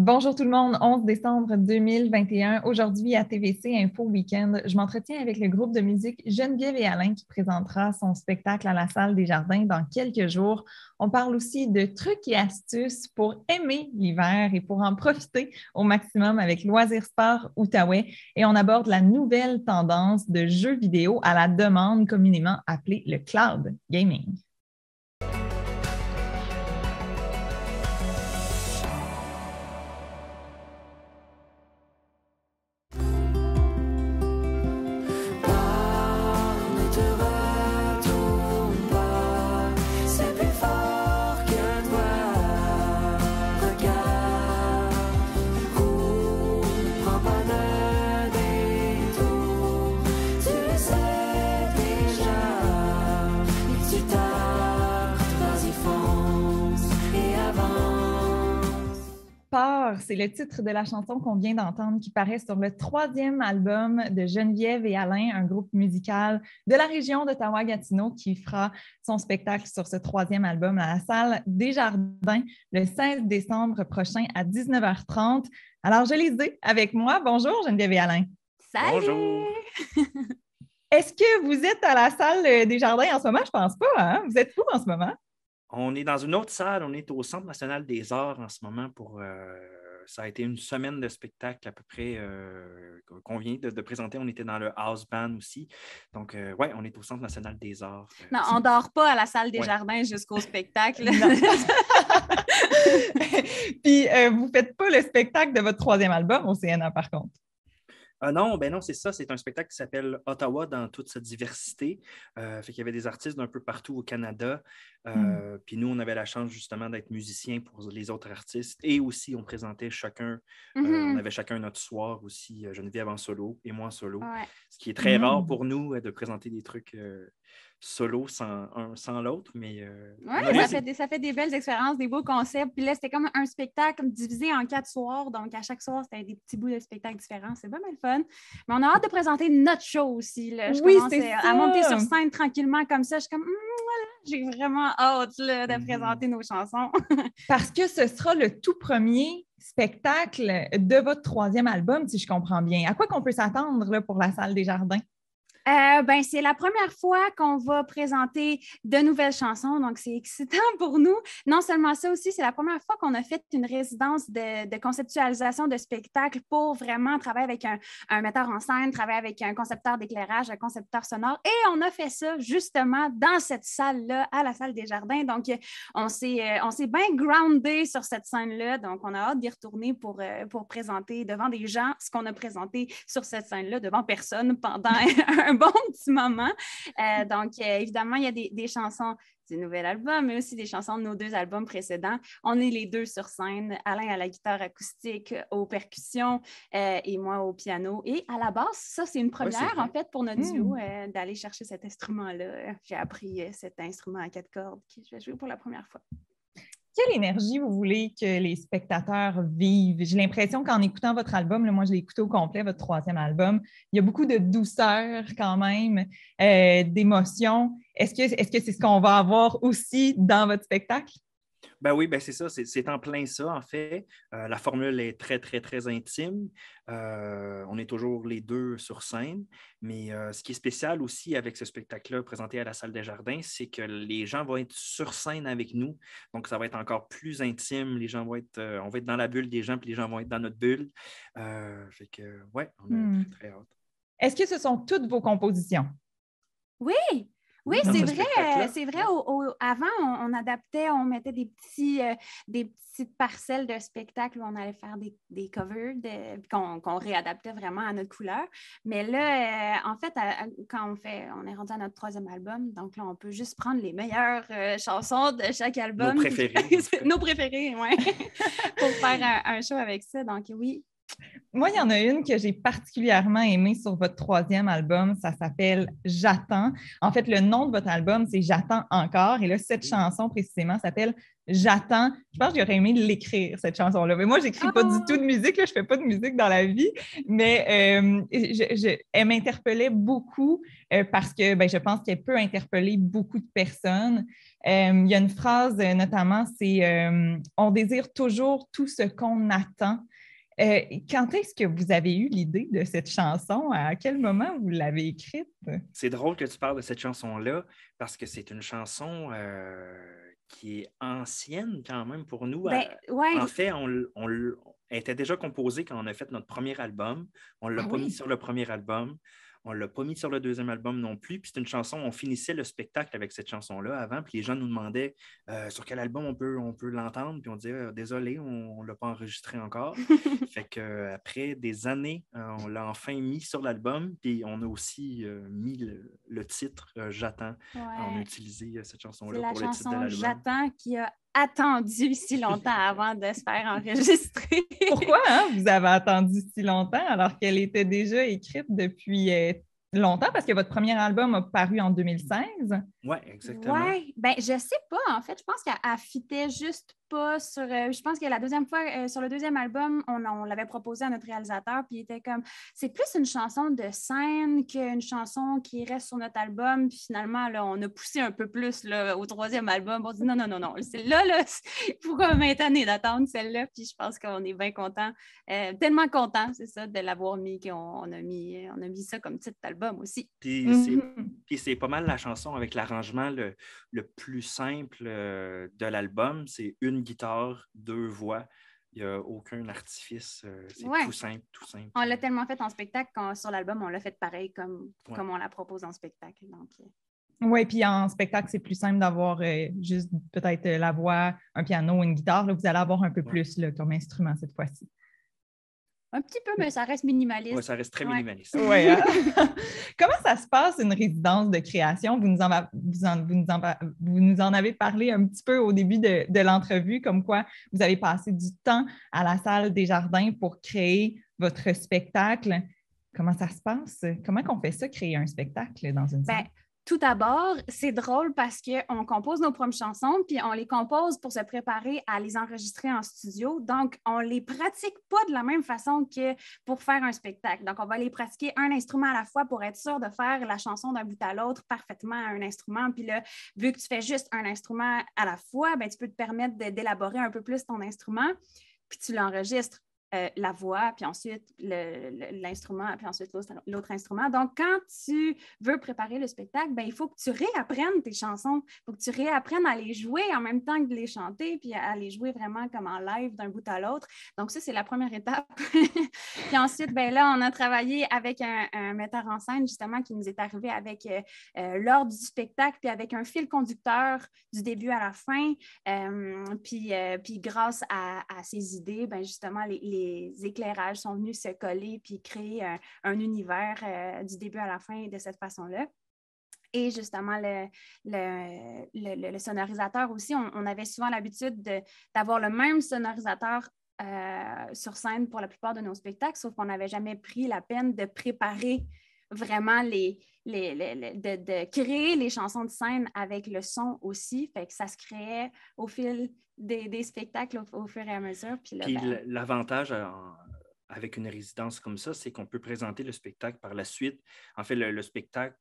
Bonjour tout le monde, 11 décembre 2021. Aujourd'hui à TVC Info Weekend, je m'entretiens avec le groupe de musique Geneviève et Alain qui présentera son spectacle à la salle des jardins dans quelques jours. On parle aussi de trucs et astuces pour aimer l'hiver et pour en profiter au maximum avec Loisirs Sport Outaouais. Et on aborde la nouvelle tendance de jeux vidéo à la demande communément appelée le cloud gaming. c'est le titre de la chanson qu'on vient d'entendre qui paraît sur le troisième album de Geneviève et Alain, un groupe musical de la région d'Ottawa-Gatineau qui fera son spectacle sur ce troisième album à la salle des Jardins le 16 décembre prochain à 19h30. Alors, je les ai avec moi. Bonjour Geneviève et Alain. Salut! Bonjour! Est-ce que vous êtes à la salle euh, des Jardins en ce moment? Je pense pas. Hein? Vous êtes où en ce moment? On est dans une autre salle, on est au Centre national des arts en ce moment pour euh, ça a été une semaine de spectacle à peu près euh, qu'on vient de, présenter. On était dans le house band aussi. Donc, oui, euh, ouais, on est au Centre national des arts. Euh, non, on dort pas à la salle des jardins jusqu'au spectacle. Puis, vous ne faites pas le spectacle de votre troisième album au CNA, par contre. Ah non, ben non, c'est ça. C'est un spectacle qui s'appelle Ottawa dans toute sa diversité. Euh, fait qu'il y avait des artistes d'un peu partout au Canada. Hmm. Euh, puis nous, on avait la chance justement d'être musiciens pour les autres artistes. Et aussi, on présentait chacun, euh, on mm-hmm. avait chacun notre soir aussi, Geneviève en solo et moi en solo. Ce qui est très rare mm. pour nous de présenter des trucs solo sans, l'autre, mais... Euh, oui, ça, fait des, belles expériences, des beaux concepts. Puis là, c'était comme un spectacle divisé en quatre soirs. Donc, à chaque soir, c'était des petits bouts de spectacle différents. C'est pas mal fun. Mais on a hâte de présenter notre show aussi. Là. Je oui, commence à, monter sur scène tranquillement comme ça. Je suis comme, hum, voilà, j'ai vraiment hâte de mm-hmm. présenter nos chansons. Parce que ce sera le tout premier spectacle de votre troisième album, si je comprends bien. À quoi qu'on peut s'attendre pour la salle des jardins? Euh, ben, c'est la première fois qu'on va présenter de nouvelles chansons, donc c'est excitant pour nous. Non seulement ça aussi, c'est la première fois qu'on a fait une résidence de, conceptualisation de spectacle pour vraiment travailler avec un, metteur en scène, travailler avec un concepteur d'éclairage, un concepteur sonore. Et on a fait ça justement dans cette salle-là, à la salle des jardins. Donc, on s'est euh, bien groundé sur cette scène-là. Donc, on a hâte d'y retourner pour, euh, pour présenter devant des gens ce qu'on a présenté sur cette scène-là devant personne pendant un bon petit moment. Euh, donc, euh, évidemment, il y a des, chansons du nouvel album, mais aussi des chansons de nos deux albums précédents. On est les deux sur scène, Alain à la guitare acoustique, aux percussions euh, et moi au piano et à la basse. Ça, c'est une ah première, en fait, pour notre duo, hmm. d'aller chercher cet instrument-là. J'ai appris cet instrument à quatre cordes que je vais jouer pour la première fois quelle énergie vous voulez que les spectateurs vivent? J'ai l'impression qu'en écoutant votre album, moi je l'ai écouté au complet, votre troisième album, il y a beaucoup de douceur quand même, euh, d'émotion. Est-ce que c'est -ce, que ce qu'on va avoir aussi dans votre spectacle? Ben oui, ben c'est ça, c'est en plein ça, en fait. Euh, la formule est très, très, très intime. Euh, on est toujours les deux sur scène. Mais euh, ce qui est spécial aussi avec ce spectacle-là présenté à la salle des jardins, c'est que les gens vont être sur scène avec nous. Donc, ça va être encore plus intime. Les gens vont être, on va être dans la bulle des gens, puis les gens vont être dans notre bulle. fait que, ouais, on est hmm. très, très hâte. Est-ce que ce sont toutes vos compositions? Oui, oui, c'est vrai. C'est vrai. avant, on, adaptait, on mettait des, petits, euh, des petites parcelles de spectacle où on allait faire des, des covers qu'on, réadaptait vraiment à notre couleur. Mais là, euh, en fait, quand on fait, on est rendu à notre troisième album, donc là, on peut juste prendre les meilleures euh, chansons de chaque album. Nos préférés. Nos préférés, oui. Pour faire un show avec ça. Donc oui, moi, il y en a une que j'ai particulièrement aimée sur votre troisième album. Ça s'appelle J'attends. En fait, le nom de votre album, c'est J'attends encore. Et là, cette chanson précisément s'appelle J'attends. Je pense que j'aurais aimé l'écrire, cette chanson-là. Mais moi, j'écris pas du ah! tout de musique. Je fais pas de musique dans la vie. Mais euh, elle m'interpellait beaucoup euh, parce que ben, je pense qu'elle peut interpeller beaucoup de personnes. Euh, il y a une phrase, notamment, c'est On désire toujours tout ce qu'on attend. Euh, quand est-ce que vous avez eu l'idée de cette chanson? À quel moment vous l'avez écrite? C'est drôle que tu parles de cette chanson-là parce que c'est une chanson euh, qui est ancienne quand même pour nous. Ben, euh, en fait, on, elle était déjà composée quand on a fait notre premier album. On ne l'a ah pas mis sur le premier album. On l'a pas mis sur le deuxième album non plus. Puis c'est une chanson, on finissait le spectacle avec cette chanson-là avant. Puis les gens nous demandaient euh, sur quel album on peut, on peut l'entendre. Puis on disait euh, désolé, on, ne l'a pas enregistré encore. fait que euh, après des années, on l'a enfin mis sur l'album. Puis on a aussi mis le, titre J'attends. On a utilisé cette chanson-là pour le titre de l'album. J'attends qui a attendu si longtemps avant de se faire enregistrer. Pourquoi hein, vous avez attendu si longtemps alors qu'elle était déjà écrite depuis euh, longtemps parce que votre premier album a paru en 2016. Oui, exactement. Oui, ben je sais pas en fait, je pense qu'elle fitait juste pas sur euh, je pense que la deuxième fois euh, sur le deuxième album, on, l'avait proposé à notre réalisateur puis il était comme c'est plus une chanson de scène qu'une chanson qui reste sur notre album puis finalement là, on a poussé un peu plus au troisième album, on dit non non non non, C'est là là, pourquoi 20 années d'attendre celle-là puis je pense qu'on est bien content, euh, tellement content, c'est ça de l'avoir mis qu'on a mis on a mis ça comme titre d'album aussi. Mhm. c'est pas mal la chanson avec l'arrangement le, plus simple euh, de l'album. C'est une guitare, deux voix. Il n'y a aucun artifice. Euh, c'est tout simple, tout simple. On l'a tellement fait en spectacle qu'en sur l'album, on l'a fait pareil comme, on la propose en spectacle. Donc, euh. oui, puis en spectacle, c'est plus simple d'avoir juste peut-être la voix, un piano, une guitare. vous allez avoir un peu plus comme instrument cette fois-ci. Un petit peu, mais mmh. ça reste minimaliste. ça reste très minimaliste. Hein. Comment ça se passe une résidence de création? Vous nous, en, avez parlé un petit peu au début de, l'entrevue, comme quoi vous avez passé du temps à la salle des jardins pour créer votre spectacle. Comment ça se passe? Comment on fait ça, créer un spectacle dans une ben, salle? Tout d'abord, c'est drôle parce qu'on compose nos premières chansons, puis on les compose pour se préparer à les enregistrer en studio. Donc, on les pratique pas de la même façon que pour faire un spectacle. Donc, on va les pratiquer un instrument à la fois pour être sûr de faire la chanson d'un bout à l'autre parfaitement à un instrument. Puis là, vu que tu fais juste un instrument à la fois, ben, tu peux te permettre d'élaborer un peu plus ton instrument puis tu l'enregistres. Euh, la voix, puis ensuite l'instrument, puis ensuite l'autre instrument. Donc, quand tu veux préparer le spectacle, ben, il faut que tu réapprennes tes chansons, il faut que tu réapprennes à les jouer en même temps que de les chanter, puis à, les jouer vraiment comme en live d'un bout à l'autre. Donc, ça, c'est la première étape. puis ensuite, ben, là, on a travaillé avec un, metteur en scène, justement, qui nous est arrivé avec euh, euh, l'ordre du spectacle, puis avec un fil conducteur du début à la fin. puis, puis grâce à, ses idées, ben, justement, les les éclairages sont venus se coller puis créer un, univers euh, du début à la fin de cette façon-là. Et justement, le, sonorisateur aussi, on, avait souvent l'habitude d'avoir le même sonorisateur euh, sur scène pour la plupart de nos spectacles, sauf qu'on n'avait jamais pris la peine de préparer vraiment les, Mm. de, de, créer les chansons de scène avec le son aussi. Fait que ça se créait au fil des, des spectacles au, fur et à mesure. Puis, ben, l'avantage euh, avec une résidence comme ça, c'est qu'on peut présenter le spectacle par la suite. En fait, le spectacle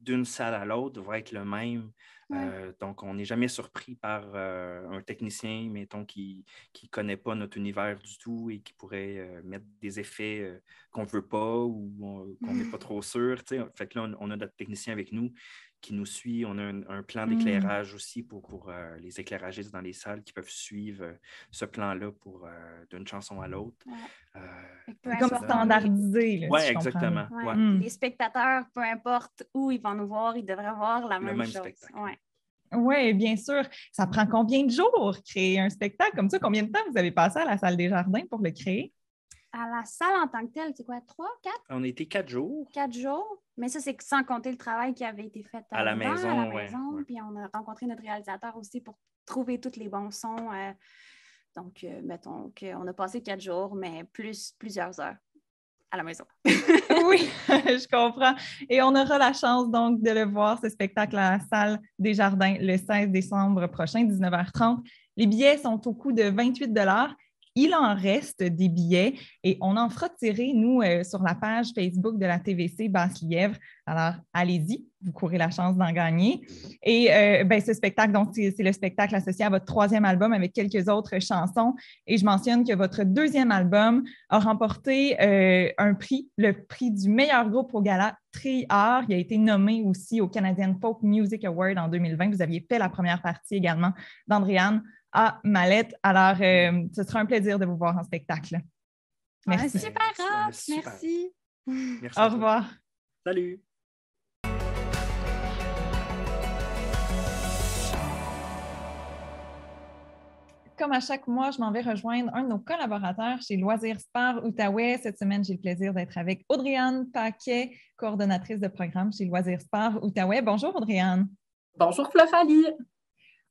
d'une salle à l'autre va être le même. Euh, donc, on n'est jamais surpris par euh, un technicien, mettons, qui ne connaît pas notre univers du tout et qui pourrait euh, mettre des effets qu'on ne veut pas ou qu'on n'est pas trop sûr. En Fait là, on, a notre technicien avec nous qui nous suit. On a un, plan hmm. d'éclairage aussi pour, les éclairagistes dans les salles qui peuvent suivre ce plan-là pour d'une chanson à l'autre. comme standardisé. Oui, exactement. Les spectateurs, peu importe ils vont nous voir, ils devraient voir la même, chose. Ouais. Oui, bien sûr. Ça prend combien de jours créer un spectacle comme ça? Combien de temps vous avez passé à la salle des jardins pour le créer? À la salle en tant que telle, c'est quoi, trois, quatre? On était quatre jours. Quatre jours, mais ça, c'est sans compter le travail qui avait été fait à, la maison. À la maison. Puis on a rencontré notre réalisateur aussi pour trouver tous les bons sons. Euh, donc, euh, mettons qu'on a passé quatre jours, mais plus plusieurs heures à la maison. oui, je comprends. Et on aura la chance donc de le voir, ce spectacle à la salle des jardins le 16 décembre prochain, 19h30. Les billets sont au coût de 28 il en reste des billets et on en fera tirer, nous, euh, sur la page Facebook de la TVC Basse-Lièvre. Alors, allez-y, vous courez la chance d'en gagner. Et euh, ben, ce spectacle, donc, c'est le spectacle associé à votre troisième album avec quelques autres chansons. Et je mentionne que votre deuxième album a remporté euh, un prix, le prix du meilleur groupe au gala Triar. Il a été nommé aussi au Canadian Folk Music Award en 2020. Vous aviez fait la première partie également d'Andriane à Mallette. Alors, euh, ce sera un plaisir de vous voir en spectacle. Ah, Merci. Merci. Merci. Au revoir. Salut. comme à chaque mois, je m'en vais rejoindre un de nos collaborateurs chez Loisirs Sport Outaouais. Cette semaine, j'ai le plaisir d'être avec Audriane Paquet, coordonnatrice de programme chez Loisirs Sport Outaouais. Bonjour, Audriane. Bonjour, Flofali.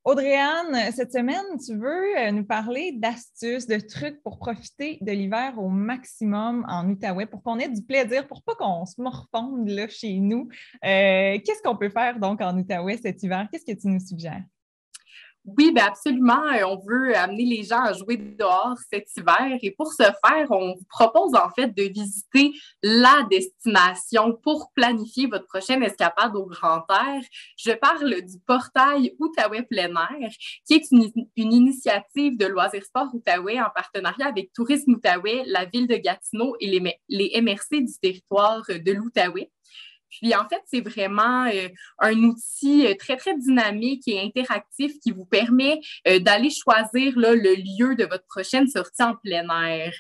Audriane, cette semaine, tu veux euh, nous parler d'astuces, de trucs pour profiter de l'hiver au maximum en Outaouais, pour qu'on ait du plaisir, pour pas qu'on se morfonde là chez nous. Euh, qu'est-ce qu'on peut faire donc en Outaouais cet hiver? Qu'est-ce que tu nous suggères? Oui, ben, absolument. Euh, on veut amener les gens à jouer dehors cet hiver. Et pour ce faire, on vous propose en fait de visiter la destination pour planifier votre prochaine escapade au grand air. Je parle du portail Outaouais plein air, qui est une, initiative de Loisirs Sport Outaouais en partenariat avec Tourisme Outaouais, la ville de Gatineau et les, les MRC du territoire de l'Outaouais. Puis en fait, c'est vraiment euh, un outil euh, très, très dynamique et interactif qui vous permet euh, d'aller choisir le lieu de votre prochaine sortie en plein air.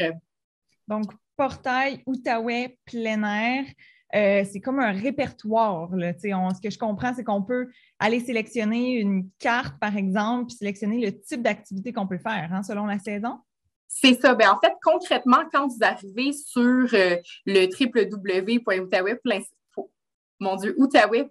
Donc, portail Outaouais plein air. c'est comme un répertoire. ce que je comprends, c'est qu'on peut aller sélectionner une carte, par exemple, puis sélectionner le type d'activité qu'on peut faire hein, selon la saison. C'est ça. Ben, en fait, concrètement, quand vous arrivez sur le le mon Dieu, outaouais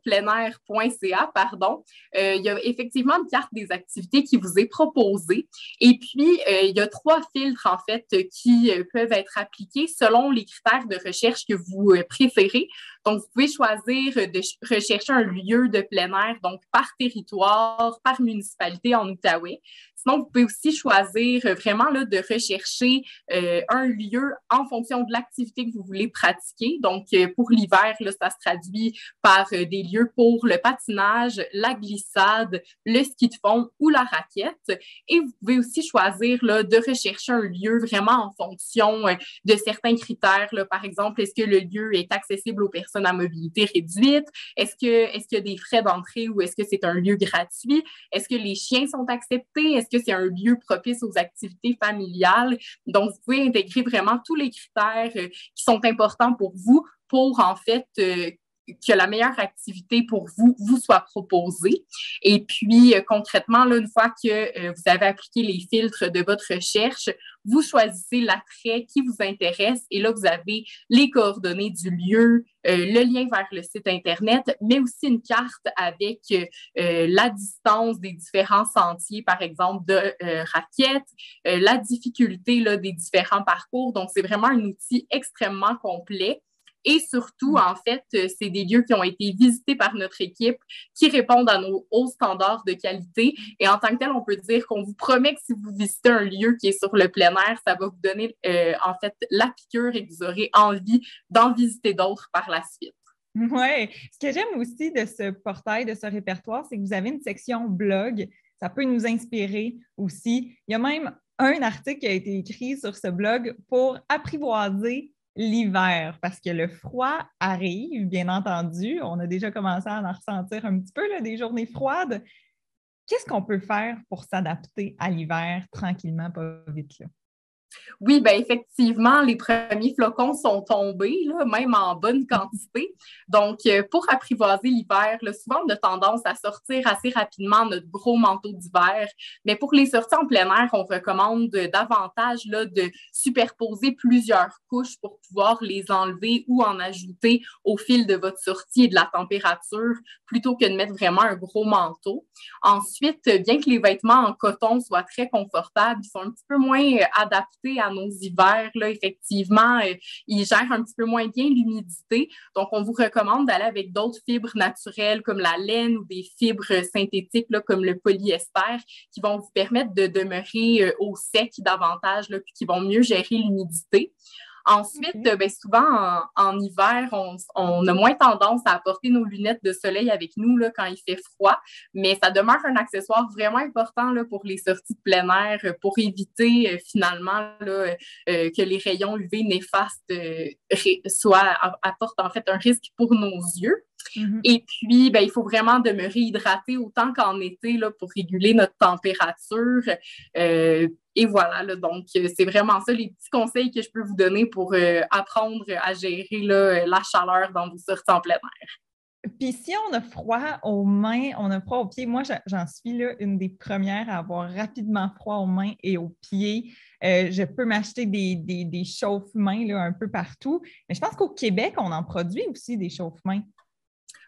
pardon. Euh, il y a effectivement une carte des activités qui vous est proposée. Et puis, euh, il y a trois filtres, en fait, qui euh, peuvent être appliqués selon les critères de recherche que vous préférez. Donc, vous pouvez choisir de rechercher un lieu de plein air, donc par territoire, par municipalité en Outaouais. Sinon, vous pouvez aussi choisir euh, vraiment là, de rechercher euh, un lieu en fonction de l'activité que vous voulez pratiquer. Donc, euh, pour l'hiver, ça se traduit par des lieux pour le patinage, la glissade, le ski de fond ou la raquette. Et vous pouvez aussi choisir là, de rechercher un lieu vraiment en fonction de certains critères. Par exemple, est-ce que le lieu est accessible aux personnes à mobilité réduite? Est-ce que est-ce qu'il y a des frais d'entrée ou est-ce que c'est un lieu gratuit? Est-ce que les chiens sont acceptés? Est-ce que c'est un lieu propice aux activités familiales? Donc, vous pouvez intégrer vraiment tous les critères euh, qui sont importants pour vous pour en fait euh, que la meilleure activité pour vous vous soit proposée. Et puis, euh, concrètement, là, une fois que euh, vous avez appliqué les filtres de votre recherche, vous choisissez l'attrait qui vous intéresse et là, vous avez les coordonnées du lieu, euh, le lien vers le site Internet, mais aussi une carte avec la distance des différents sentiers, par exemple, de raquettes, la difficulté là, des différents parcours. Donc, c'est vraiment un outil extrêmement complet et surtout, mm. en fait, euh, c'est des lieux qui ont été visités par notre équipe, qui répondent à nos hauts standards de qualité. Et en tant que tel, on peut dire qu'on vous promet que si vous visitez un lieu qui est sur le plein air, ça va vous donner euh, en fait la piqûre et vous aurez envie d'en visiter d'autres par la suite. Oui. Ce que j'aime aussi de ce portail, de ce répertoire, c'est que vous avez une section blog. Ça peut nous inspirer aussi. Il y a même un article qui a été écrit sur ce blog pour apprivoiser l'hiver, parce que le froid arrive, bien entendu. On a déjà commencé à en ressentir un petit peu des journées froides. Qu'est-ce qu'on peut faire pour s'adapter à l'hiver tranquillement, pas vite? Là? Oui, ben effectivement, les premiers flocons sont tombés, là, même en bonne quantité. Donc, euh, pour apprivoiser l'hiver, souvent on a tendance à sortir assez rapidement notre gros manteau d'hiver. Mais pour les sorties en plein air, on recommande davantage là, de superposer plusieurs couches pour pouvoir les enlever ou en ajouter au fil de votre sortie et de la température, plutôt que de mettre vraiment un gros manteau. Ensuite, euh, bien que les vêtements en coton soient très confortables, ils sont un petit peu moins euh, adaptés à nos hivers. effectivement, euh, ils gèrent un petit peu moins bien l'humidité. Donc, on vous recommande d'aller avec d'autres fibres naturelles comme la laine ou des fibres synthétiques comme le polyester qui vont vous permettre de demeurer euh, au sec davantage, là, puis qui vont mieux gérer l'humidité. Ensuite, ben, souvent en, hiver, on, a moins tendance à apporter nos lunettes de soleil avec nous quand il fait froid, mais ça demeure un accessoire vraiment important pour les sorties de plein air, euh, pour éviter euh, finalement euh, que les rayons UV néfastes soient, apportent en fait un risque pour nos yeux. Mhm. Et puis, ben, il faut vraiment demeurer hydraté autant qu'en été là, pour réguler notre température. Euh, et voilà, donc euh, c'est vraiment ça les petits conseils que je peux vous donner pour euh, apprendre à gérer la chaleur dans vos sorties en plein air. Puis si on a froid aux mains, on a froid aux pieds. Moi, j'en suis là une des premières à avoir rapidement froid aux mains et aux pieds. je peux m'acheter des, des, des chauffe-mains un peu partout. Mais je pense qu'au Québec, on en produit aussi des chauffe-mains.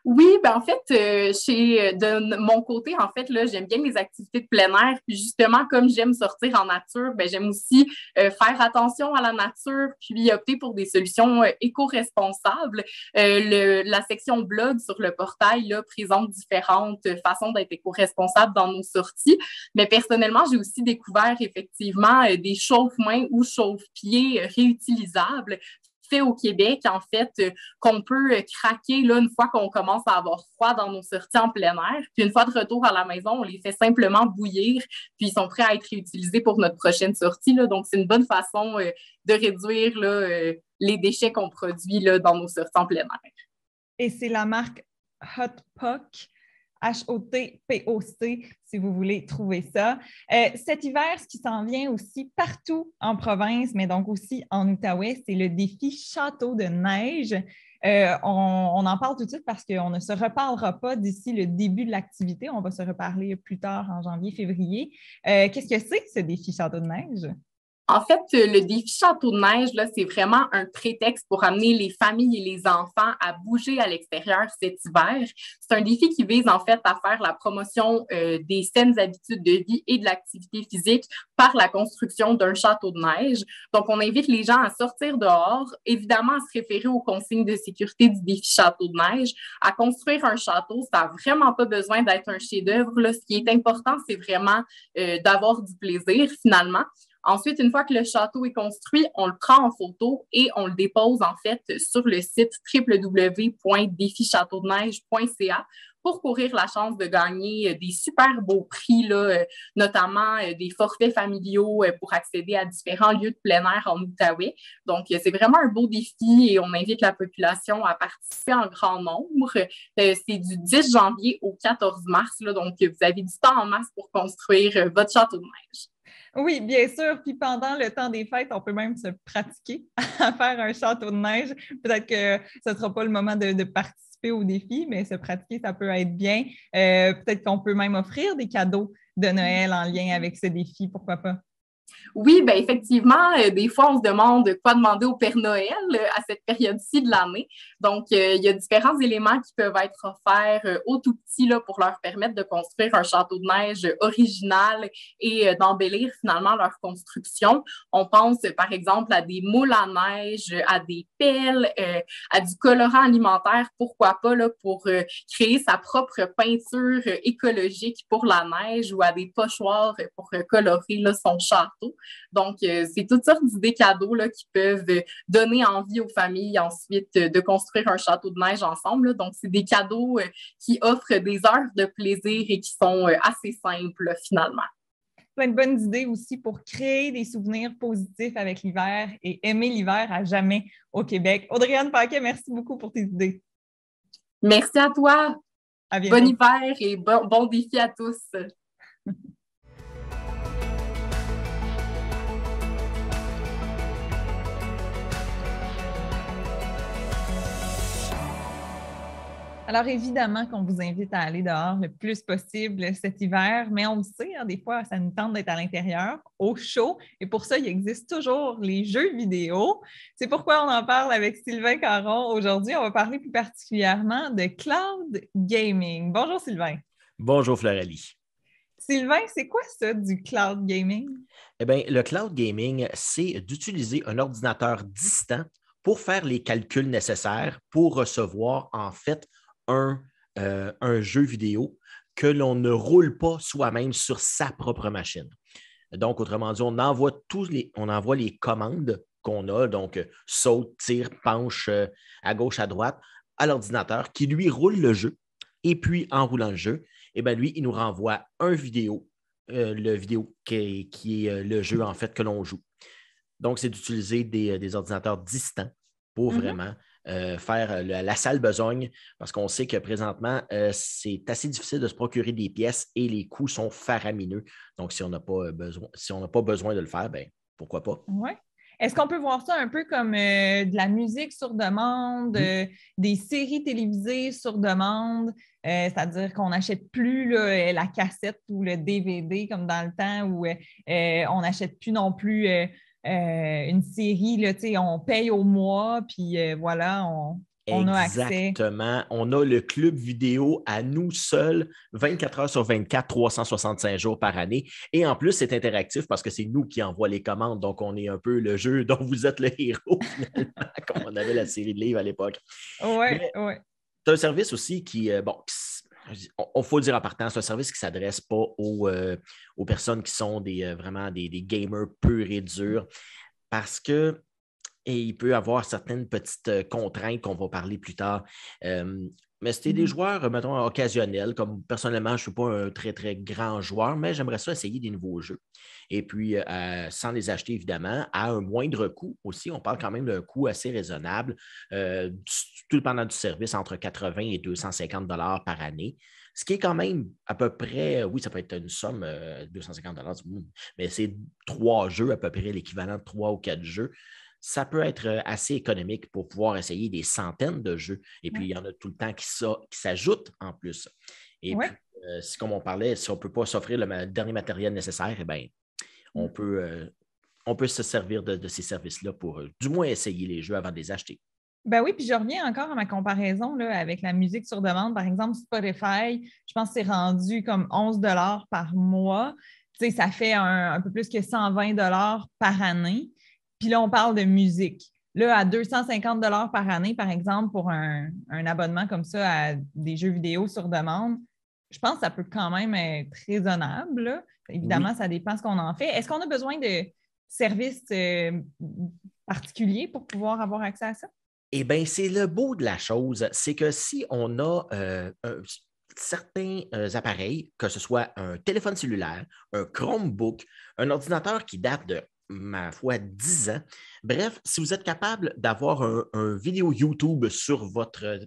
Oui, ben en fait, euh, chez, euh, de mon côté, en fait, j'aime bien les activités de plein air. Puis justement, comme j'aime sortir en nature, ben, j'aime aussi euh, faire attention à la nature, puis opter pour des solutions éco-responsables. la section blog sur le portail là, présente différentes façons d'être éco responsables dans nos sorties. Mais personnellement, j'ai aussi découvert effectivement des chauffe-mains ou chauffe-pieds réutilisables fait au Québec, en fait, euh, qu'on peut euh, craquer une fois qu'on commence à avoir froid dans nos sorties en plein air. Puis une fois de retour à la maison, on les fait simplement bouillir, puis ils sont prêts à être réutilisés pour notre prochaine sortie. Donc, c'est une bonne façon euh, de réduire les déchets qu'on produit dans nos sorties en plein air. Et c'est la marque Hot Puck H-O-T-P-O-C, si vous voulez trouver ça. Euh, cet hiver, ce qui s'en vient aussi partout en province, mais donc aussi en Outaouais, c'est le défi Château de neige. Euh, on, en parle tout de suite parce qu'on ne se reparlera pas d'ici le début de l'activité. On va se reparler plus tard en janvier, février. Euh, qu'est-ce que c'est, ce défi Château de neige? En fait, euh, le défi Château de neige, là, c'est vraiment un prétexte pour amener les familles et les enfants à bouger à l'extérieur cet hiver. C'est un défi qui vise en fait à faire la promotion euh, des saines habitudes de vie et de l'activité physique par la construction d'un château de neige. Donc, on invite les gens à sortir dehors, évidemment à se référer aux consignes de sécurité du défi Château de neige. À construire un château, ça n'a vraiment pas besoin d'être un chef-d'œuvre. Ce qui est important, c'est vraiment euh, d'avoir du plaisir finalement. Ensuite, une fois que le château est construit, on le prend en photo et on le dépose en fait sur le site neige.ca pour courir la chance de gagner euh, des super beaux prix, là, euh, notamment euh, des forfaits familiaux pour accéder à différents lieux de plein air en Outaouais. Donc, c'est vraiment un beau défi et on invite la population à participer en grand nombre. C'est du 10 janvier au 14 mars, donc vous avez du temps en masse pour construire votre château de neige. Oui, bien sûr. Puis pendant le temps des fêtes, on peut même se pratiquer à faire un château de neige. Peut-être que ce ne sera pas le moment de, participer au défi, mais se pratiquer, ça peut être bien. Euh, peut-être qu'on peut même offrir des cadeaux de Noël en lien avec ce défi, pourquoi pas? Oui, ben effectivement, euh, des fois, on se demande quoi demander au Père Noël euh, à cette période-ci de l'année. Donc, euh, il y a différents éléments qui peuvent être offerts aux tout petits là, pour leur permettre de construire un château de neige original et d'embellir finalement leur construction. On pense, par exemple, à des moules à neige, à des pelles, à du colorant alimentaire, pourquoi pas, là, pour créer sa propre peinture écologique pour la neige ou à des pochoirs pour colorer son château. Donc, euh, c'est toutes sortes d'idées cadeaux qui peuvent donner envie aux familles ensuite euh, de construire un château de neige ensemble. Donc, c'est des cadeaux euh, qui offrent des heures de plaisir et qui sont assez simples finalement plein de bonnes idées aussi pour créer des souvenirs positifs avec l'hiver et aimer l'hiver à jamais au Québec. Audrey-Anne Paquet, merci beaucoup pour tes idées. Merci à toi. bon hiver et bon défi à tous. Alors, évidemment qu'on vous invite à aller dehors le plus possible cet hiver, mais on le sait, hein, des fois, ça nous tente d'être à l'intérieur, au chaud. Et pour ça, il existe toujours les jeux vidéo. C'est pourquoi on en parle avec Sylvain Caron. Aujourd'hui, on va parler plus particulièrement de cloud gaming. Bonjour, Sylvain. Bonjour, Floralie. Sylvain, c'est quoi ça du cloud gaming? Eh bien, le cloud gaming, c'est d'utiliser un ordinateur distant pour faire les calculs nécessaires pour recevoir en fait euh, un, jeu vidéo que l'on ne roule pas soi-même sur sa propre machine. Donc, autrement dit, on envoie, tous les, on envoie les commandes qu'on a, donc euh, saute, tire, penche euh, à gauche, à droite, à l'ordinateur qui lui roule le jeu. Et puis, en roulant le jeu, et eh lui, il nous renvoie un vidéo, le vidéo qui est, le jeu en fait que l'on joue. Donc, c'est d'utiliser des, ordinateurs distants pour mhm. vraiment euh, faire euh, la salle besogne, parce qu'on sait que présentement, euh, c'est assez difficile de se procurer des pièces et les coûts sont faramineux. Donc, si on n'a pas besoin, si on n'a pas besoin de le faire, ben pourquoi pas? Oui. Est-ce qu'on peut voir ça un peu comme de la musique sur demande, mm-hmm. des séries télévisées sur demande, c'est-à-dire qu'on n'achète plus la cassette ou le DVD comme dans le temps, où on n'achète plus non plus euh, une série, là, on paye au mois, puis euh, voilà, on, a accès. Exactement. On a le club vidéo à nous seuls, 24 heures sur 24, 365 jours par année. Et en plus, c'est interactif parce que c'est nous qui envoie les commandes. Donc, on est un peu le jeu dont vous êtes le héros, finalement, comme on avait la série de livres à l'époque. Oui, oui. C'est un service aussi qui, euh, bon, on faut le dire en partant, c'est un service qui ne s'adresse pas aux, euh, aux, personnes qui sont des, euh, vraiment des, gamers purs et durs parce que et il peut avoir certaines petites euh, contraintes qu'on va parler plus tard. Mais c'était des mmh. joueurs, euh, mettons, occasionnels, comme personnellement, je ne suis pas un très, très grand joueur, mais j'aimerais ça essayer des nouveaux jeux. Et puis, euh, sans les acheter, évidemment, à un moindre coût aussi. On parle quand même d'un coût assez raisonnable, euh, tout tout pendant du service, entre 80 et 250 dollars par année. Ce qui est quand même à peu près, oui, ça peut être une somme, 250 dollars, mais c'est trois jeux, à peu près l'équivalent de trois ou quatre jeux ça peut être euh, assez économique pour pouvoir essayer des centaines de jeux. Et puis, il y en a tout le temps qui, s'ajoutent en plus. Et puis, euh, comme on parlait, si on ne peut pas s'offrir le dernier matériel nécessaire, eh bien, mm. euh, on peut, se servir de, ces services-là pour du moins essayer les jeux avant de les acheter. Ben oui, puis je reviens encore à ma comparaison avec la musique sur demande. Par exemple, Spotify, je pense que c'est rendu comme 11 par mois. ça fait un, un, peu plus que 120 par année. Puis là, on parle de musique. Là, à 250 par année, par exemple, pour un, abonnement comme ça à des jeux vidéo sur demande, je pense que ça peut quand même être raisonnable. Évidemment, ça dépend ce qu'on en fait. Est-ce qu'on a besoin de services euh, particuliers pour pouvoir avoir accès à ça? Eh bien, c'est le beau de la chose. C'est que si on a euh, certains euh, appareils, que ce soit un téléphone cellulaire, un Chromebook, un ordinateur qui date de ma foi, 10 ans. Bref, si vous êtes capable d'avoir un, vidéo YouTube sur votre euh,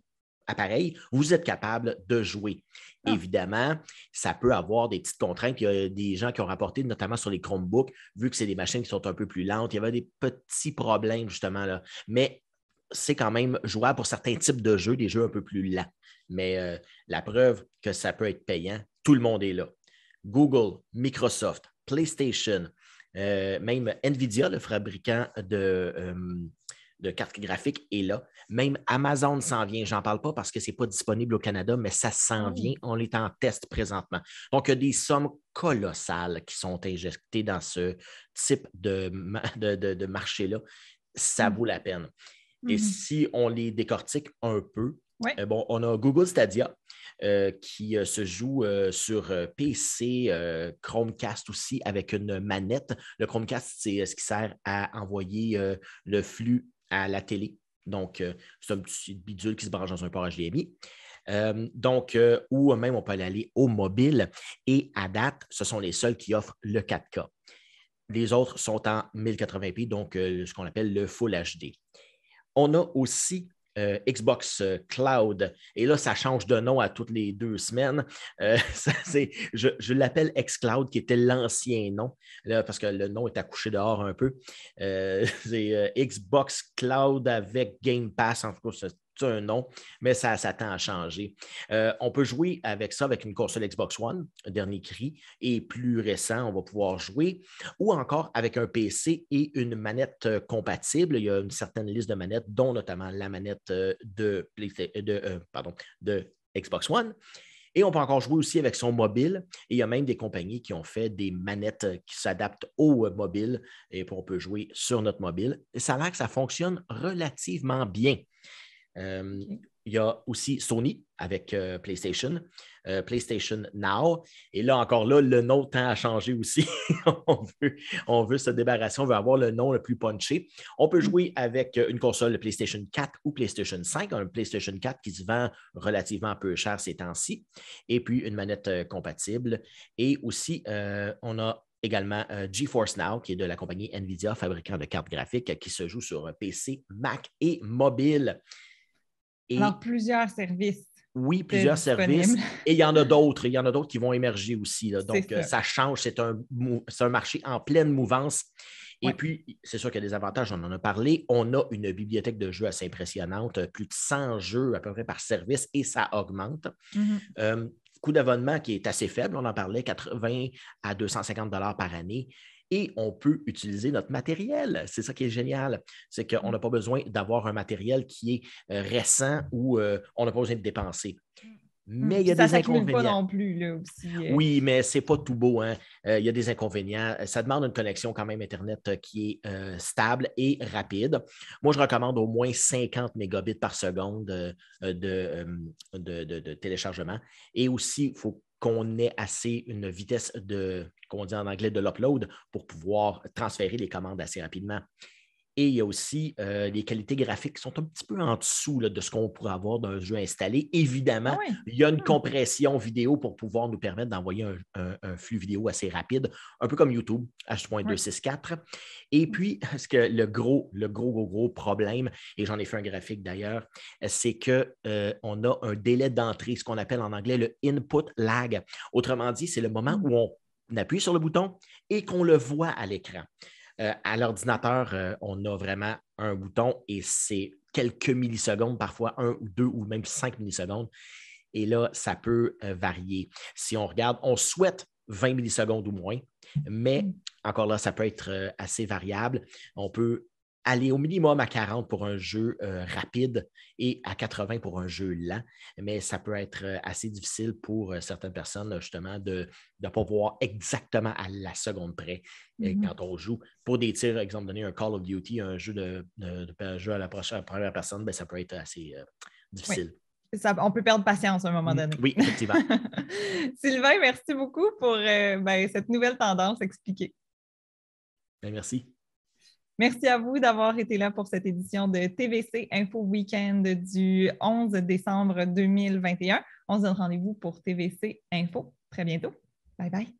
appareil, vous êtes capable de jouer. Ah. Évidemment, ça peut avoir des petites contraintes. Il y a des gens qui ont rapporté, notamment sur les Chromebooks, vu que c'est des machines qui sont un peu plus lentes, il y avait des petits problèmes, justement, là. Mais c'est quand même jouable pour certains types de jeux, des jeux un peu plus lents. Mais euh, la preuve que ça peut être payant, tout le monde est là. Google, Microsoft, PlayStation, euh, même Nvidia, le fabricant euh, de, cartes graphiques, est là. Même Amazon s'en vient. J'en parle pas parce que ce n'est pas disponible au Canada, mais ça s'en oh. vient. On est en test présentement. Donc, il y a des sommes colossales qui sont injectées dans ce type de, de, de, marché-là. Ça mm. vaut la peine. Et mm-hmm. si on les décortique un peu, euh, bon, on a Google Stadia. Euh, qui euh, se joue sur PC, Chromecast aussi, avec une manette. Le Chromecast, c'est ce qui sert à envoyer le flux à la télé. Donc, c'est un petit bidule qui se branche dans un port HDMI. donc, ou même on peut aller au mobile. Et à date, ce sont les seuls qui offrent le 4K. Les autres sont en 1080p, donc ce qu'on appelle le Full HD. On a aussi euh, Xbox euh, Cloud. Et là, ça change de nom à toutes les deux semaines. Euh, je, l'appelle xCloud, qui était l'ancien nom, parce que le nom est accouché dehors un peu. c'est Xbox Cloud avec Game Pass, en tout cas, un nom, mais ça, s'attend à changer. Euh, on peut jouer avec ça avec une console Xbox One, dernier cri, et plus récent, on va pouvoir jouer, ou encore avec un PC et une manette euh, compatible. Il y a une certaine liste de manettes, dont notamment la manette euh, de, de Xbox One. Et on peut encore jouer aussi avec son mobile. Et il y a même des compagnies qui ont fait des manettes qui s'adaptent au mobile et on peut jouer sur notre mobile. ça a l'air que ça fonctionne relativement bien. Euh, il y a aussi Sony avec euh, PlayStation, euh, PlayStation Now. Et là, encore là, le nom tend à changer aussi. on, veut, cette veut, se débarrasser, on veut avoir le nom le plus punché. On peut jouer avec une console PlayStation 4 ou PlayStation 5, un PlayStation 4 qui se vend relativement peu cher ces temps-ci, et puis une manette compatible. Et aussi, on a également GeForce Now, qui est de la compagnie NVIDIA, fabricant de cartes graphiques, qui se joue sur PC, Mac et mobile. Dans plusieurs services. Oui, plusieurs services. Et il y en a d'autres. Il y en a d'autres qui vont émerger aussi. Donc, euh, ça. change. C'est un, marché en pleine mouvance. Et puis, c'est sûr qu'il y a des avantages, on en a parlé. On a une bibliothèque de jeux assez impressionnante, euh, plus de 100 jeux à peu près par service et ça augmente. Mm-hmm. Euh, coût d'abonnement qui est assez faible, on en parlait, 80 à 250 dollars par année et on peut utiliser notre matériel. C'est ça qui est génial. C'est qu'on mm. n'a pas besoin d'avoir un matériel qui est euh, récent ou euh, on n'a pas besoin de dépenser. Mm. Mais il y a des inconvénients. pas non plus, là, aussi. Euh. Oui, mais c'est pas tout beau. Hein. il y a des inconvénients. Ça demande une connexion quand même Internet qui est stable et rapide. Moi, je recommande au moins 50 mégabits par seconde de téléchargement. Et aussi, il faut qu'on ait assez une vitesse de, qu'on dit en anglais, de l'upload pour pouvoir transférer les commandes assez rapidement. Et il y a aussi des qualités graphiques qui sont un petit peu en dessous de ce qu'on pourrait avoir d'un jeu installé. Évidemment, ah il y a une mmh. compression vidéo pour pouvoir nous permettre d'envoyer un, flux vidéo assez rapide, un peu comme YouTube, H.264. Et mmh. puis, ce que le gros, le gros, gros, problème, et j'en ai fait un graphique d'ailleurs, c'est qu'on a un délai d'entrée, ce qu'on appelle en anglais le input lag. Autrement dit, c'est le moment mmh. où on appuie sur le bouton et qu'on le voit à l'écran. Euh, à l'ordinateur, euh, on a vraiment un bouton et c'est quelques millisecondes, parfois un ou deux ou même cinq millisecondes. Et là, ça peut euh, varier. Si on regarde, on souhaite 20 millisecondes ou moins, mais mm. encore là, ça peut être assez variable. On peut aller au minimum à 40 pour un jeu euh, rapide et à 80 pour un jeu lent, mais ça peut être euh, assez difficile pour euh, certaines personnes, justement, de ne pas voir exactement à la seconde près mm-hmm. quand on joue. Pour des tirs, exemple, donner un Call of Duty, un jeu de, de, à la, première personne, ben, ça peut être assez difficile. on peut perdre patience à un moment mm, donné. Oui, effectivement. Sylvain, merci beaucoup pour ben, cette nouvelle tendance expliquée. Ben, merci. Merci à vous d'avoir été là pour cette édition de TVC Info Weekend du 11 décembre 2021. On se donne rendez-vous pour TVC Info très bientôt. Bye bye.